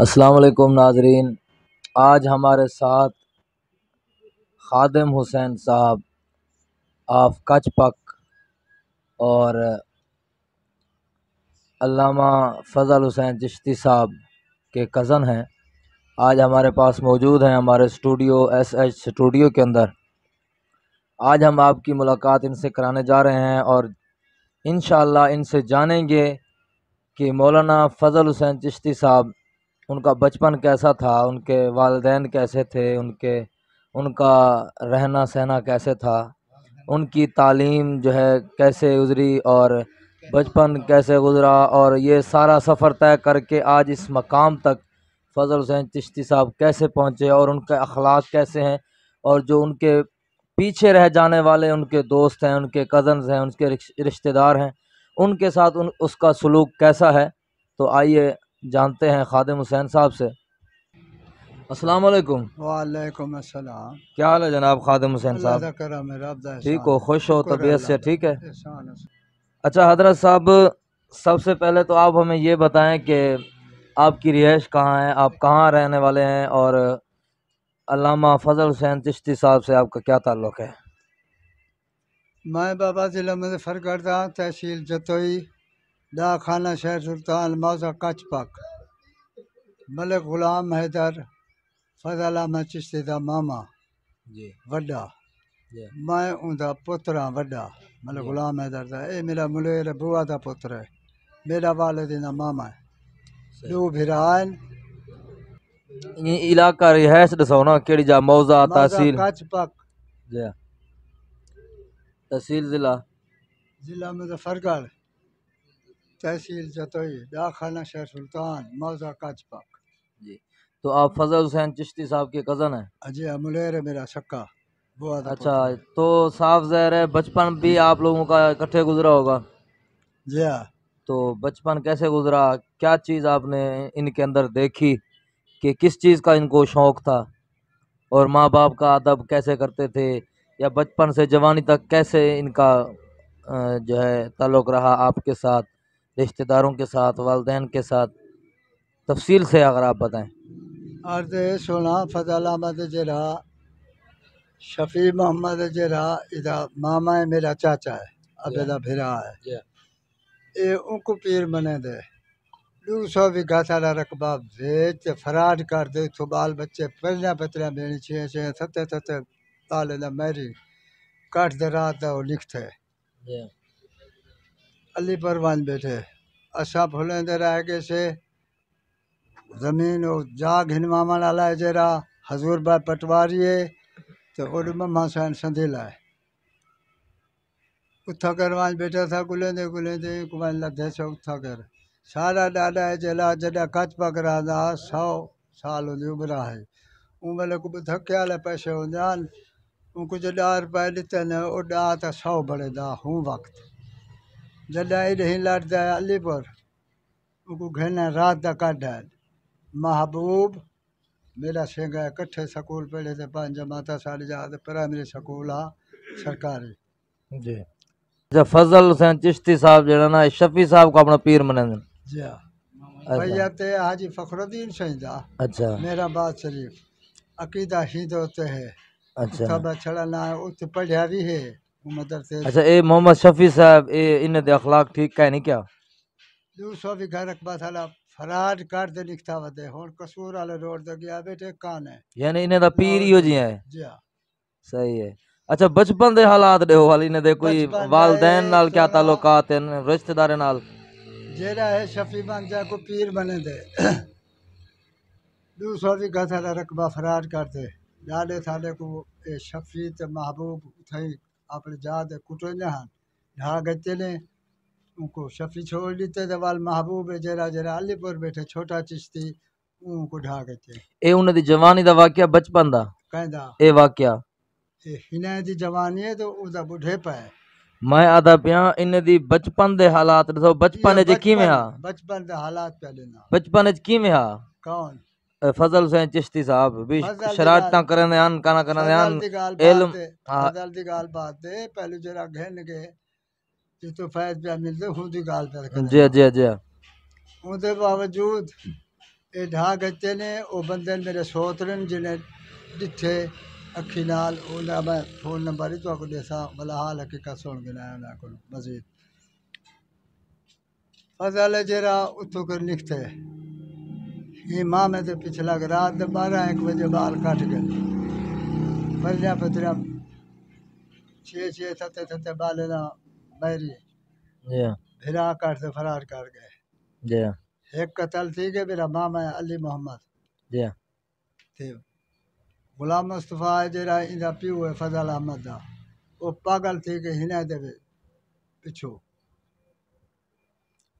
अस्सलाम नाजरीन आज हमारे साथ खादम हुसैन साहब आफ कच पक और अल्लामा फ़ज़ल हुसैन चिश्ती साहब के कज़न हैं आज हमारे पास मौजूद हैं हमारे स्टूडियो एस एच स्टूडियो के अंदर आज हम आपकी मुलाकात इनसे कराने जा रहे हैं और इन इनसे जानेंगे कि मौलाना फ़ज़ल हुसैन चिश्ती साहब उनका बचपन कैसा था उनके वालदेन कैसे थे उनके उनका रहना सहना कैसे था उनकी तालीम जो है कैसे गुज़री और बचपन कैसे गुज़रा और ये सारा सफ़र तय करके आज इस मकाम तक फजल हुसैन चिश्ती साहब कैसे पहुँचे और उनके अखलाक कैसे हैं और जो उनके पीछे रह जाने वाले उनके दोस्त हैं उनके कज़न्स हैं उनके रिश्तेदार हैं उनके साथ उन उसका सलूक कैसा है तो आइए जानते हैं खादिम हुसैन साहब से अस्सलाम वालेकुम वालेकुम अस्सलाम क्या हाल है जनाब खादिम हुसैन साहब ठीक हो खुश हो तबीयत से ठीक है अच्छा हजरत साहब सबसे पहले तो आप हमें ये बताएं कि आपकी रिहाइश कहाँ है आप कहाँ रहने वाले हैं और अलामा फजल हुसैन चिश्ती साहब से आपका क्या ताल्लुक़ है मैं बाबा ज़िला मुजफ्फरगढ़ तहसील जतोई दा खाना शहर सुल्तान मौजा पक मलिक ग़ुलाम हैदर फजल अहमद चिश्ती का मामा जी वड्डा मैं उनका पुत्र हाँ वड्डा मलिक गुलाम हैदर का यह मेरा मुलेर बुआ का पुत्र है मेरा वाले दिन मामा है दो भरा ये इलाका रिहायश दसो ना केड़ी जा मौज़ा तहसील पक जी तहसील ज़िला ज़िला मुजफ्फरगढ़ तहसील जतोई डाखाना शहर सुल्तान मौजा काजपाक जी तो आप फजल हुसैन चिश्ती साहब के कज़न हैं अजय हाँ हाँ, मुलेर मेरा शक्का बहुत अच्छा, अच्छा तो साफ जहर है बचपन भी आप लोगों का इकट्ठे गुजरा होगा जी हाँ तो बचपन कैसे गुजरा क्या चीज़ आपने इनके अंदर देखी कि किस चीज़ का इनको शौक़ था और माँ बाप का अदब कैसे करते थे या बचपन से जवानी तक कैसे इनका जो है ताल्लुक रहा आपके साथ रिश्तेदारों के साथ वालदे के साथ तफसील से अगर आप बताएं अर्ज सुना फजल अहमद जरा शफी मोहम्मद जरा इधर मामा है मेरा चाचा है अबेला भिरा है ये उनको पीर मने दे दू सौ बीघा सारा रकबा बेच फराड कर दे तो बाल बच्चे पलियाँ पतलियाँ बेनी छे छे सत्ते सत्ते ताले मैरी काट दे रात दा वो अली पर बांध बैठे अच्छा असा फुलेंदे राह से ज़मीन जा जाग हिन मामा लालाए जहिड़ा हज़ूर बा पटवारी है तो महिल मां साण संधी लाइ उथा कर वहाँ बैठा था गुलेंदे गुलेंदे कुमार लधे से उत्था कर सारा डाडा है जला जला कच पकड़ा था सौ साल हुंदी उम्र आहे हूं महिल कुझु ले पैसे हूंदा आहिनि हू कुझु ॾह रुपया ॾितनि उहो ॾह था सौ बड़े दा हूँ वक्त जॾहिं रहिलाट जा अलीपुर उनको घेना रात दा महबूब मेरा सिंह इकट्ठे स्कूल पढ़े थे पांच जमाता साढ़े जा प्राइमरी स्कूल आ सरकारी जी अच्छा फजल हुसैन चिश्ती साहब जड़ा ना शफी साहब को अपना पीर मनांदे जी हाँ। अच्छा। भैया ते हाजी फखरुद्दीन सिंह अच्छा मेरा बात शरीफ अकीदा ही होते है अच्छा छड़ा ना उत पढ़ा भी है अच्छा ए मोहम्मद शफी साहब ए इन अखलाक ठीक है नहीं क्या दूसरा भी घर रकबा साला फराज कर दे लिखता वदे हुन कसूर वाले रोड दे गया बेटे कान है यानी इन्हें दा पीर ही हो जी है जी हाँ। सही है अच्छा बचपन दे हालात दे वाली ने दे कोई वालदैन नाल क्या ताल्लुकात हैं रिश्तेदार नाल जेड़ा है शफी बन जा को पीर बने दे दूसरा भी घर साला रकबा फराज कर दे डाले साले को ए शफी ते महबूब थई આપણે જાત કૂટો જહાન ઢા ગચેને उनको शफी छोड़ देते वाल महबूब जरा जरा अलीपुर बैठे छोटा चिश्ती उनको ढा गए ए उन्हें जवानी बचपन का कहंदा ए दी जवानी है तो बुढ़े पे मैं पिया इन दी बचपन दे हालात दसो बचपन च हा बचपन दे हालात पे लेना बचपन च हा कौन फजल हुसैन चिश्ती साहब भी शरारत करन काना करन इल्म फजल दी बात हाँ। पहले जरा घेन के तो फैज पे मिलते दी पे जी जी जी बावजूद ढा ने बंदे मेरे सोतरे ने अखी नाल मैं फोन नंबर ही तो देसा भला हाल हकीकत सुन गिना ना को मजीद फजल जरा उतो कर लिखते इमाम में तो पिछला रात बारह एक बजे बाल कट गए बल्ला पत्रिया छे छे सत्ते सत्ते बाल ना बहरी भिरा काट से फरार कर गए एक कतल थी के मेरा मामा है अली मोहम्मद गुलाम मुस्तफ़ा है जरा इंदा प्यू है फजल अहमद का वो पागल थी के हिना दे पिछू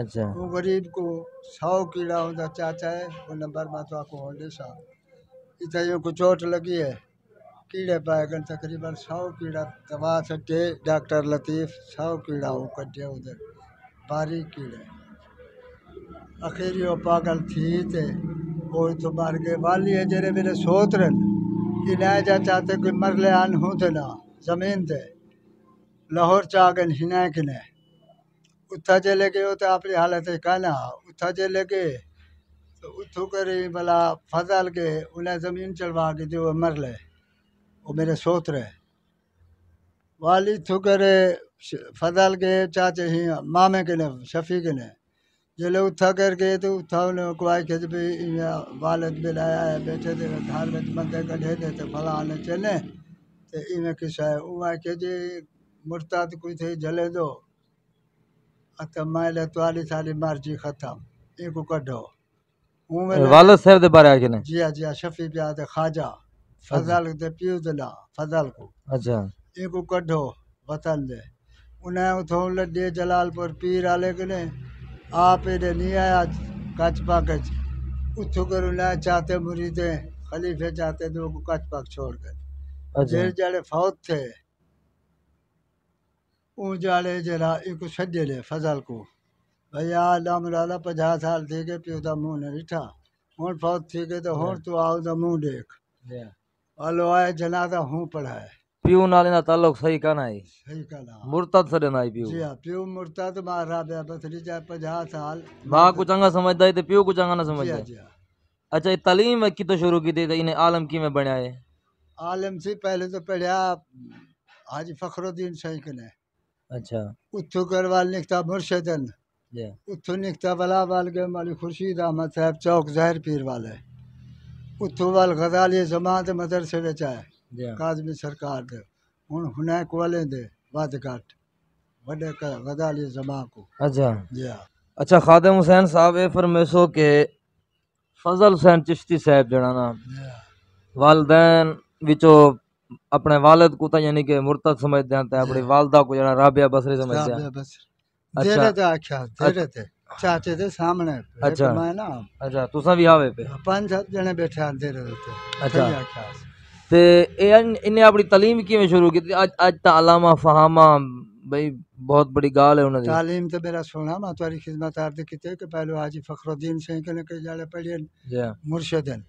अच्छा वो गरीब को सौ कीड़ा होता चाचा है वो नंबर माता तो को होने सा इतने को चोट लगी है कीड़े गए तकरीबन सौ कीड़ा दवा सटे डॉक्टर लतीफ़ सौ कीड़ा वो कटे उधर भारी कीड़े अखीर यो पागल थी ते वो तो मार गए वाली है जेरे मेरे कि नहीं जा चाहते कोई मर ले आन हूँ थे ना जमीन थे लाहौर चागन हिना किने उत्थं जे गए तो अपनी हालत कहना उत्था उत्थं जे तो उत्थों करी भला फसल के उन्हें ज़मीन चढ़वा के जो ले वो मेरे सोत रहे वाली थू करे फसल के चाचे ही मामे के ने शफी के ने उ उत्था गए तो उत्था उन्हें कुआई खेत भी वालद भी लाया है बैठे थे धार में बंदे कढ़े थे तो फला आने चले तो इन्हें किसा है उ मुर्ता तो कोई थे जले दो कमाइल तुआली साली मर्जी ख़त्म एक कढ़ो वालद साहब दे खाजा फजल को अच्छा जलालपुर पीर आले के ने आप कच पाक उथों चाहते मुरीदे खलीफे चाहते तो पाक छोड़ कर जेल जाले फौत थे उजाले जला एक सज्जे ले फसल को भैया अल्लाह मुराला पचास साल थी गए पियो तो मुँह नहीं था हूँ फौत थी गए तो हूँ तू आओ तो मुँह देख अलो आए जना तो हूँ पढ़ाए पीऊ नाले ना ताल्लुक सही काना है सही काना मुर्तद से ना पीऊ जी हां पीऊ मुर्तद मारा बे बसरी जाए 50 साल मां को चंगा समझदा है ते पीऊ को चंगा ना समझदा जी अच्छा ये तालीम की तो शुरू की थी इन्हें आलम की में बनाया है आलम से पहले तो पढ़ा हाजी फखरुद्दीन सही कने अच्छा उत्थों गढ़वाल निकता मुर्शदन उत्थों निकता वला वाल गए माली खुर्शीद अहमद साहब चौक जहर पीर वाले उत्थों वाल गजाल ये जमात मदरसे विच है काजमी सरकार दे हुन हुनैक वाले दे वादघाट वडे गजाल ये जमा को अच्छा जी अच्छा खादिम हुसैन साहब ए फरमेसो के फजल हुसैन चिश्ती साहब जना ना वालदैन विचो अपने वालद को तो यानी के मुर्तद समझते हैं तो अपनी हाँ। वालदा को जरा राबिया बसरी समझते हैं राबिया बसरी अच्छा थे अच्छा तेरे थे चाचे थे सामने अच्छा मैं ना अच्छा तू भी आवे पे पांच सात जने बैठे हैं तेरे थे अच्छा।, अच्छा ते इन्हें अपनी तालीम की में शुरू की थी आज आज ता अलामा फहामा भाई बहुत बड़ी गाल है उन्होंने तालीम तो मेरा सुना मैं तुम्हारी खिदमत आर्द की थी कि पहले हाजी फखरुद्दीन सिंह के ने के जाले पढ़िए मुर्शिदन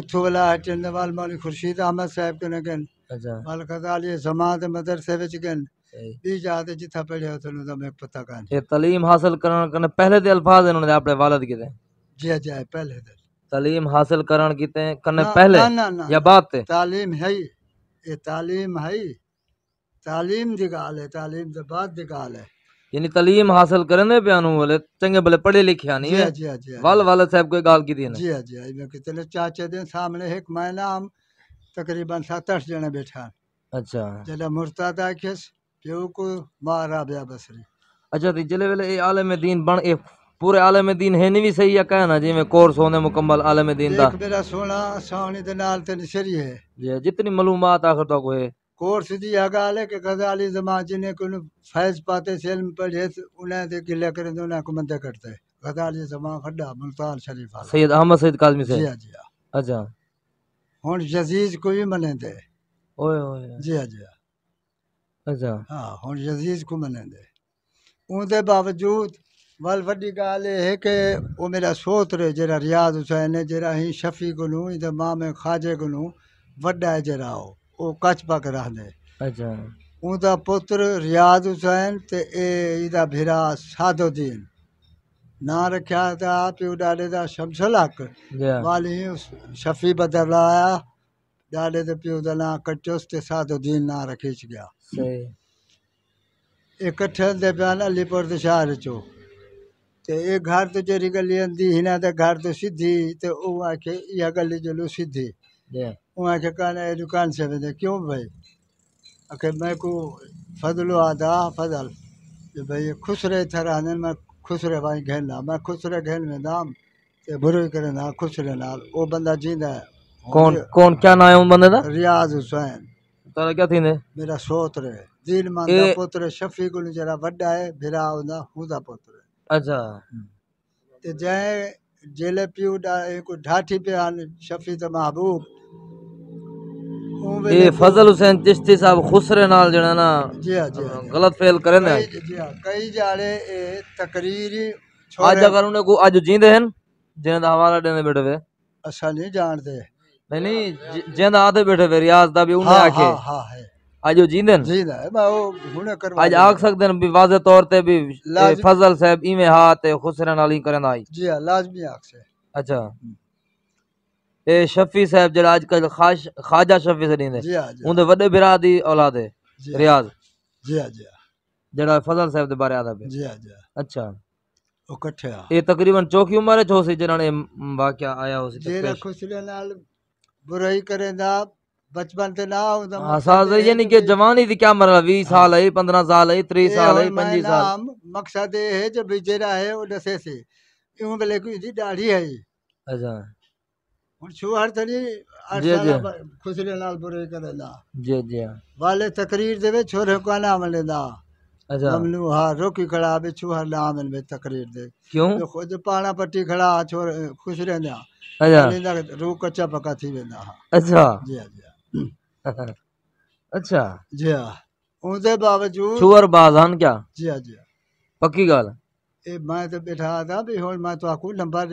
उत्थू वाला है चंदवाल मौली खुर्शीद अहमद साहब कने गन अच्छा अलकदाल ये जमात मदरसे विच गन ई जाते जिथा पढ़े हो थनु तो मैं पता कान ये तालीम हासिल करण कने पहले दे अल्फाज इन्होंने अपने वालिद कीते जी जी पहले दे तालीम हासिल करण कीते कने पहले ना, ना, ना, या बात है तालीम है ये तालीम है तालीम दी गाल है तालीम दे बाद दी गाल है यानी तलीम हासिल करने पे आनु वाले चंगे भले पढ़े लिखे आनी है जी जी वाल वाला साहब कोई गाल की देना जी जी मैं कितने चाचे दिन सामने एक मैं नाम तकरीबन सात आठ जने बैठा अच्छा जले मुर्तादा के प्यो को मारा बया बसरी अच्छा जी जले वाले ए आलम दीन बन ए पूरे आलम दीन है नहीं सही है कहना जी में कोर्स होने मुकम्मल आलम दीन दा मेरा सोना सोनी दे नाल ते नहीं है जी जितनी मालूमात आखिर तक है ಕೋರ್ಸಿದ್ದು ಈಗಾಗಲೇ ಕದಾಲಿ ಜಮಾಜಿನ ಕೊನು ಫೈಜ್ ಪಾತೆ ಸೆಲ್ಮ್ ಪಡೆಸ್ उन्हें ते किला करे तो उन्हें हुकूमत करते है जमा खड्डा मुल्तान शरीफ वाला सैयद अहमद सैयद काजमी से जी हां जी हाँ। अच्छा हुन यजीज को भी मनेंदे ओए ओए जी हां जी हाँ। अच्छा हां हुन यजीज को मनेंदे उनके बावजूद वल वही गाल है कि वो मेरा सोत्र जरा रियाज हुसैन है जरा ही शफी गुनू इधर माँ खाजे गुनू वड्डा है जरा हो वो कच्छ पक रहंदे अच्छा उनका पुत्र रियाज हुसैन ते ए इदा भिरा सादुद्दीन ना रखा था प्यो डाले दा शमशल हक वाली शफी बदलाया डाले दे प्यो दा ना कच्चोस ते सादुद्दीन ना रखी च गया सही इकट्ठे दे प्यान अलीपुर दे शहर चो ते एक घर तो जरी गली आंदी हिना ते घर तो सीधी ते ओ आके या गली जलो सीधी yeah. वहाँ के कहने दुकान से भेजे क्यों भाई अके मैं को फजलो आदा फजल ये भाई खुश रहे थे रहने में खुश रहे भाई घेल ना मैं खुश रहे घेल में नाम ते बुरे करे ना खुश रहे ना वो बंदा जींदा है कौन कौन क्या नाम है उन बंदे का रियाज हुसैन तारा क्या थीने मेरा सोत रहे दिल मानदा ए... पुत्र शफी गुल जरा बड़ा है बिरा हुंदा हुंदा पुत्र अच्छा ते जय जेले पियो को ढाठी पे आन शफी तो महबूब ये फजल हुसैन चिश्ती साहब खुसरे नाल जणा ना जी हां जी गलत फेल करे ना जी हां कई जाले ए तकरीर आज अगर उने को आज जींदे हैं दा हवाला देने बैठे वे अच्छा नहीं जानदे नहीं नहीं जें दा आते बैठे वे रियाज दा भी उने आके हां हां है आज वो जींदे हैं जींदा है बा वो हुने करवा आज आ सकदे हैं भी वाजे तौर ते भी फजल साहब इवें हाथ खुसरे नाल ही करन आई जी हां लाजमी आख से अच्छा ਇਹ ਸ਼ਫੀ ਸਾਹਿਬ ਜਿਹੜਾ ਅੱਜ ਕੱਲ ਖਾਜਾ ਸ਼ਫੀ ਸਰੀਨ ਹੈ ਉਹਦੇ ਵੱਡੇ ਭਰਾ ਦੀ ਔਲਾਦ ਹੈ ਰਿਆਜ਼ ਜੀ ਹਾਂ ਜੀ ਜਿਹੜਾ ਫਜ਼ਲ ਸਾਹਿਬ ਦੇ ਬਾਰੇ ਆਦਾ ਪਿਆ ਜੀ ਹਾਂ ਜੀ ਅੱਛਾ ਉਹ ਇਕੱਠੇ ਆ ਇਹ ਤਕਰੀਬਨ ਚੌਕੀ ਉਮਰ ਚ ਹੋ ਸੀ ਜਿਹਨਾਂ ਨੇ ਵਾਕਿਆ ਆਇਆ ਹੋ ਸੀ ਜਿਹੜਾ ਖੁਸਲੇ ਨਾਲ ਬੁਰਾਈ ਕਰੇ ਦਾ बचपन से ना हसाज यानी कि जवानी थी क्या मरला 20 साल है 15 साल है 30 साल है 25 साल मकसद ये है जो बिजरा है वो दसे से यूं बले की दाढ़ी है अच्छा छू हर तरी खुसरे नाल बुरे करेला जी जी हाँ। वाले तकरीर देवे छोरे को नाम लेदा अच्छा हमनु हां रोकी खड़ा बे छू हर नाम में तकरीर दे क्यों तो खुद पाना पट्टी खड़ा छोरे खुसरे ना अच्छा लेदा रू कच्चा पका थी वेंदा अच्छा जी हाँ, जी हाँ। अच्छा जी हां उनके बावजूद छूअर बाज हन क्या जी हां जी पक्की गल ए मैं तो बैठा था भी होन मैं तो आकू नंबर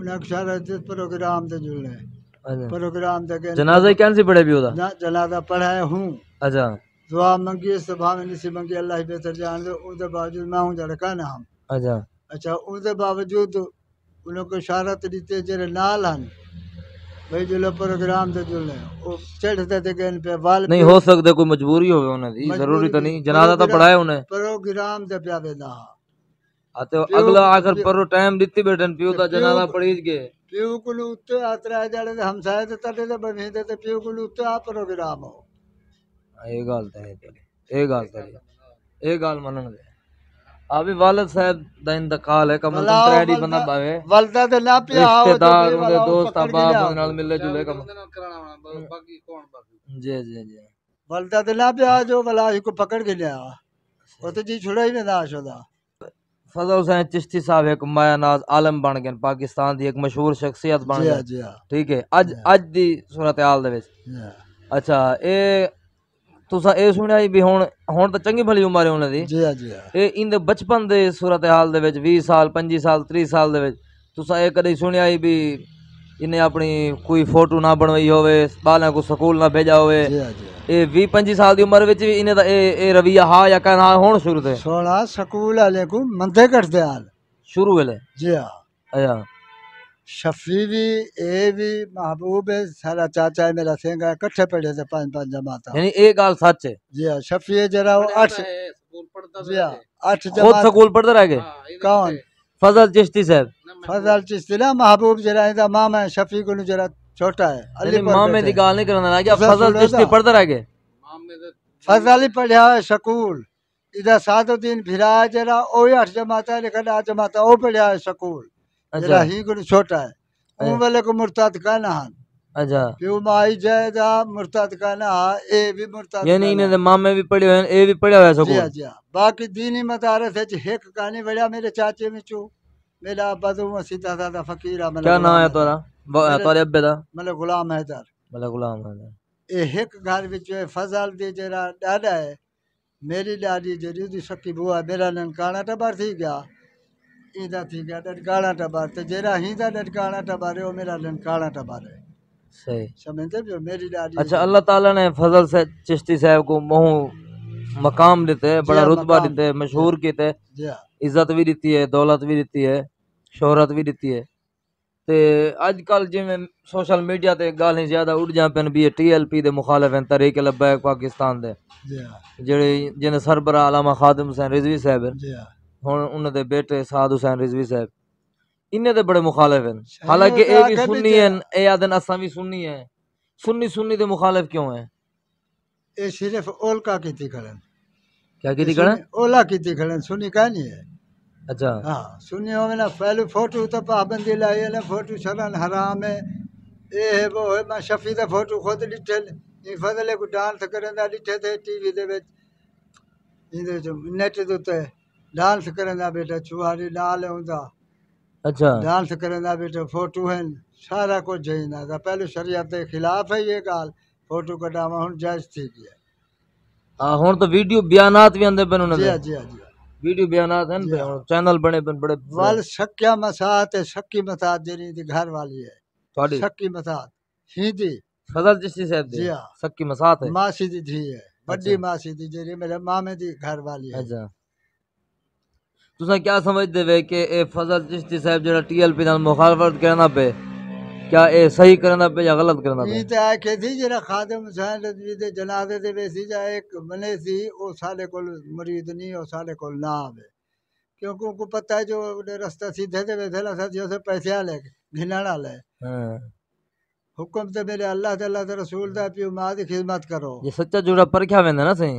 प्रोग्राम से जुड़ अच्छा। प्रोग्राम से जनाजा क्या से पढ़े भी होता जनाजा पढ़ाए हूँ अच्छा दुआ मंगी सभा में निसी मंगी अल्लाह बेहतर जान दो उनके बावजूद मैं हूँ जड़का ना हम हाँ। अच्छा अच्छा उनके बावजूद उनको शारत दीते जरे नाल हन भाई जुलो प्रोग्राम से जुड़े वो चढ़ते थे गन पे वाल नहीं हो सकता कोई मजबूरी होवे उन्हें जरूरी तो नहीं जनाजा तो पढ़ाए उन्हें प्रोग्राम से प्यावे ना आते अगला आकर परो टाइम दीती बैठन पियो ता जनाला पड़ी के पियो को उत्ते आतरा जाले हम साए ते तले ते बने ते पियो को उत्ते आ परो विराम हो ये गाल ते ये गाल ते ये गाल मनन दे अभी वालद साहब दा इंतकाल है कम से कम रेडी बंदा बावे वालदा ते ना पिया दार उनके दोस्त आ बाप नाल मिले जुले कम हम्म। बाकी कौन बाकी जी जी जी वालदा ते ला पिया जो वाला इको पकड़ के ले आ ओ तो जी छुड़ाई ने दा छोदा फजल ਹੁਸੈਨ ਚਿਸ਼ਤੀ ਸਾਹਿਬ ਇੱਕ माया नाज आलम बन गए पाकिस्तान की एक मशहूर शख्सियत बन गए ਠੀਕ ਹੈ ਅੱਜ ਅੱਜ ਦੀ सूरत ਹਾਲ ਦੇ ਵਿੱਚ ਅੱਛਾ ਇਹ ਤੁਸੀਂ ਇਹ ਸੁਣਿਆ ਵੀ ਹੁਣ ਹੁਣ ਤਾਂ ਚੰਗੀ ਭਲੀ ਉਮਰ ਹੈ ਉਹਨਾਂ ਦੀ ਜੀ ਹਾਂ ਜੀ ਇਹ ਇਹਦੇ ਬਚਪਨ ਦੇ ਸੂਰਤ ਹਾਲ ਦੇ ਵਿੱਚ 20 ਸਾਲ 25 ਸਾਲ 30 ਸਾਲ ਦੇ ਵਿੱਚ ਤੁਸੀਂ ਇਹ ਕਦੇ ਸੁਣਿਆ ਵੀ ਆਪਣੀ ਕੋਈ ਫੋਟੋ ਨਾ ਬਣਵਾਈ ਹੋਵੇ ਬਾਲਾਂ હોવે ਸਕੂਲ ਨਾ ਭੇਜਾ ਹੋਵੇ ਜੀ ਹਾਂ ਇਹ 20 25 ਸਾਲ ਦੀ ਉਮਰ ਵਿੱਚ ਵੀ ਇਹਨੇ ਦਾ ਇਹ ਇਹ ਰਵਈਆ ਹਾ ਜਾਂ ਕਾ ਨਾ ਹੋਣ ਸ਼ੁਰੂ ਤੇ ਸੋਣਾ ਸਕੂਲ ਵਾਲੇ ਕੋ ਮੰਦੇ ਘਟਦੇ ਹਾਲ ਸ਼ੁਰੂ ਵੇਲੇ ਜੀ ਹਾਂ ਆਇਆ ਸ਼ਫੀ ਵੀ ਇਹ ਵੀ ਮਹਬੂਬ ਹੈ ਸਾਰਾ ਚਾਚਾ ਹੈ ਮੇਰਾ ਸਿੰਘ ਹੈ ਇਕੱਠੇ ਪੜੇ ਤੇ ਪੰਜ ਪੰਜ ਜਮਾਤਾਂ ਯਾਨੀ ਇਹ ਗੱਲ ਸੱਚ ਹੈ ਜੀ ਹਾਂ ਸ਼ਫੀ ਜਿਹੜਾ ਉਹ 8 ਸਕੂਲ ਪੜਦਾ ਜੀ ਹਾਂ 8 ਜਮਾਤ ਖੁਦ ਸਕੂਲ ਪੜਦਾ ਰਹਿ ਗਏ ਕੌਣ फजल चिश्ती साहब फजल चिश्ती ना महबूब जरा माम शफी को जरा छोटा है अली माम में निकाल नहीं करना लगा फजल चिश्ती पढ़ता रह गए फजल ही पढ़ा है शकूल इधर सादुद्दीन भिरा जरा ओ आठ जमाता है लेकिन आठ जमाता ओ पढ़ा है शकूल अच्छा। जरा ही छोटा है हाँ। उन वाले को मुर्ताद कहना है अच्छा टबर थी गया ਇਹਦਾ ਠੀਕ ਹੈ ਡਟਕਾਣਾ ਟਬਰ सही समझते अच्छा, मतलब अच्छा अल्लाह ताला ने फजल से चिश्ती साहब को मोहू मकाम देते बड़ा हाँ, रुतबा देते मशहूर किते हाँ। इज्जत भी दी है दौलत भी दी है शोहरत भी दी है अजकल जिम्मे सोशल मीडिया से गाल ज्यादा उठ जा पे बी टी एल पी के मुखालिफ हैं तरीक लबैक पाकिस्तान के जे हाँ। जिन्हें सरबरा अलामा खादम हुसैन रिजवी साहब हूँ उन्होंने बेटे साध हुसैन रिजवी साहब इन्हें तो बड़े मुखालिफ हैं हालांकि ये भी सुन्नी हैं ये आदन असा भी सुन्नी हैं सुन्नी सुन्नी तो मुखालिफ क्यों हैं ये सिर्फ ओलका की थी खड़न क्या की थी खड़न ओला की थी खड़न सुन्नी का नहीं है अच्छा हाँ सुन्नी हो ना पहले फोटो तो पाबंदी लाई है ना फोटो चलन हराम है ये है वो है मैं शफी का फोटो खुद लिठल फजले को डांस करें ना लिठे थे टीवी दे बेच इधर जो नेट दे डांस करें ना बेटा छुआरी लाल उनका अच्छा डांस करेंदा बेटे तो फोटू है सारा कुछ जईंदा था पहले शरीयत के खिलाफ है ये गाल फोटू कटावा हुन जायज थी गया हां हुन तो वीडियो बयानात भी आंदे पन जी जी जी वीडियो बयानात हैं चैनल बने पन बड़े वाल शक्या मसात है शक्की मसात जेरी दी घर वाली है थोड़ी शक्की मसात हिंदी फजल जिसी साहब जी हां मसात है मासी दी धी है बड़ी अच्छा। मासी दी जेरी मेरे मामे दी घर वाली है अच्छा तुसा क्या समझते वे कि ए फजल चिश्ती साहब जो टी एल पी नाल मुखालफत करना पे क्या ये सही करना पे या गलत करना पे ये आखे थी जरा खादिम हुसैन रजवी दे जनाजे दे सी जा एक मने सी ओ साले कोल मरीद नहीं ओ साले कोल ना आवे क्योंकि उनको पता है जो रास्ता सीधे दे वैसे ला साथियों से पैसे आ ले घिनाड़ा ले हुक्म हाँ। तो मेरे अल्लाह ताला अल्लाह रसूल दा पियो मां दी खिदमत करो ये सच्चा जुड़ा परख्या क्या वेंदा ना सही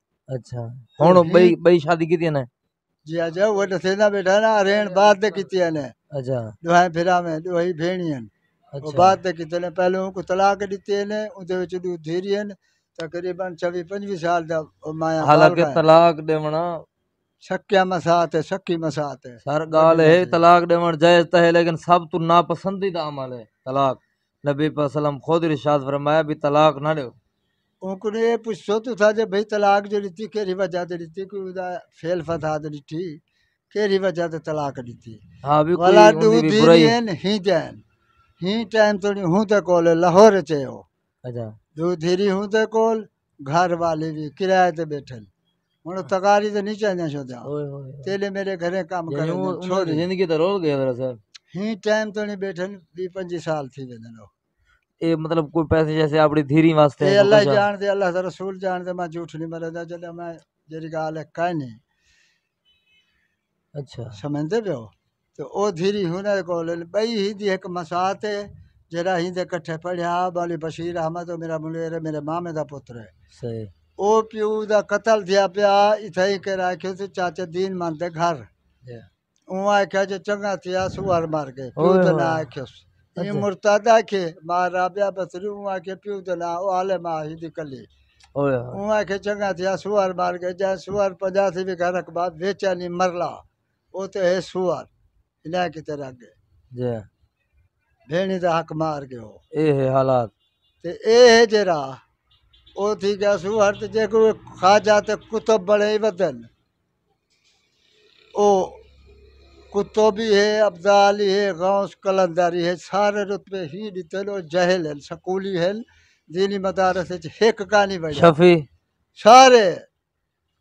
ਅੱਛਾ ਹੁਣ ਬਈ ਬਈ ਸ਼ਾਦੀ ਕੀਤੀ ਨੇ जी अजय वो दसेना बैठा ना रेण बात दे कितिया ने अच्छा दोहाए फिरा में दोही भेणियन अच्छा। वो बात दे कितने पहले उनको तलाक दिते ने उनके विच दू धीरियन तकरीबन छवी पंजवी साल दा माया हालांकि तलाक देवना शक्या मसात है शक्की मसात है सर गाल है तलाक देवण जायज तो है लेकिन सब तो नापसंदीदा अमल है तलाक नबी सल्लल्लाहु अलैहि वसल्लम खुद इरशाद फरमाया भी तलाक ना दो उकने पुछो तो था जब भाई तलाक जो रीति के रिवा जाते रीति फेल फथा दे रीति के रिवा जाते तलाक हाँ, रीति टाइम तो हूं तो लाहौर चे अच्छा। दू धीरी हूं तो घर वाले भी किराए ते बैठल ਹੁਣ ਤਕਾਰੀ ਤੇ ਨਹੀਂ ਚਾਹਦੇ ਸ਼ੋਦਾ ਓਏ ਹੋਏ ਤੇਲੇ ਮੇਰੇ ਘਰੇ ਕੰਮ ਕਰੇ ਛੋੜ ਜ਼ਿੰਦਗੀ ਤਾਂ ਰੋਲ ਗਿਆ ਜ਼ਰਾ ਸਾਹਿਬ ਹੀ ਟਾਈਮ ਤੋਂ ਨਹੀਂ मतलब कोई पैसे जैसे आपड़ी धीरी वास्ते ए झूठ नहीं मरदा जले मैं अच्छा। तो बाली बशीर अहमद और मेरे मामे पुत्र है सही ओ दिया पिया इथे ही दीन मानते घर उवा आख्या जे चंगा थिया मार गए ये मुर्तादा के मां राबिया बसरी के पियो दना ओले मां हिदी कली उहा के चंगा थिया सुअर मार के जा सुअर पजा थी भी घर बाद बेचानी मरला ओ तो है सुअर इना की तरह के जे भेणी दा हक मार के ए है हालात ते ए है जरा ओ थी गया सुअर ते जे को खा जाते कुतब बड़े वदन ओ कुतोबी है अब्दाली है गौस कलंदारी है सारे रुतबे ही नितलो जहल है सकूली है दीनी मदारस है हेक कानी बड़ी शफी सारे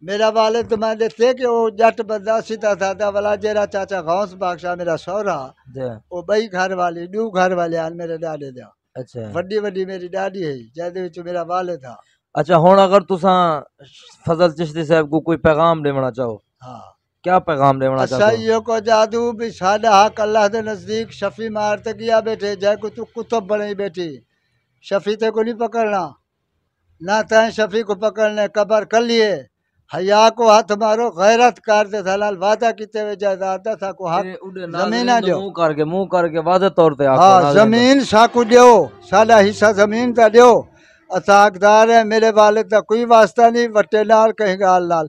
मेरा वाले तो मैं देखते कि वो जट बंदा सीधा साधा वाला जेरा चाचा गौस बादशाह मेरा सौरा वो बई घर वाली डू घर वाले आन मेरे डाडे दा अच्छा वड्डी वड्डी मेरी डाडी है जेदे विच मेरा वाले था अच्छा हुन अगर तुसा फजल चिश्ती साहब को कोई पैगाम देना चाहो हां क्या पैगाम देना सैयो को जादू बिछाद हक अल्लाह के नज़दीक शफी मारते किया बैठे जय को तू कुतुब बनी बैठी शफी ते को नहीं पकड़ना ना तय शफी को पकड़ने कबर कर लिए हया को हाथ मारो गैरत कर दे था वादा किते हुए जायदादा था को हक जमीन जो तो मुंह करके मुंह करके वादे तौर पे हां तो। जमीन साकू दियो साडा हिस्सा जमीन का दियो असा हकदार है मेरे वाले का कोई वास्ता नहीं वटेदार कहेगा कहीं गाल लाल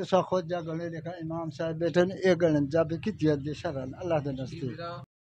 तसा खोत ज्या देखा इमाम साहेब बैठे एक गणन जा भी की दिया दे शरण अल्लाह दे नस्ती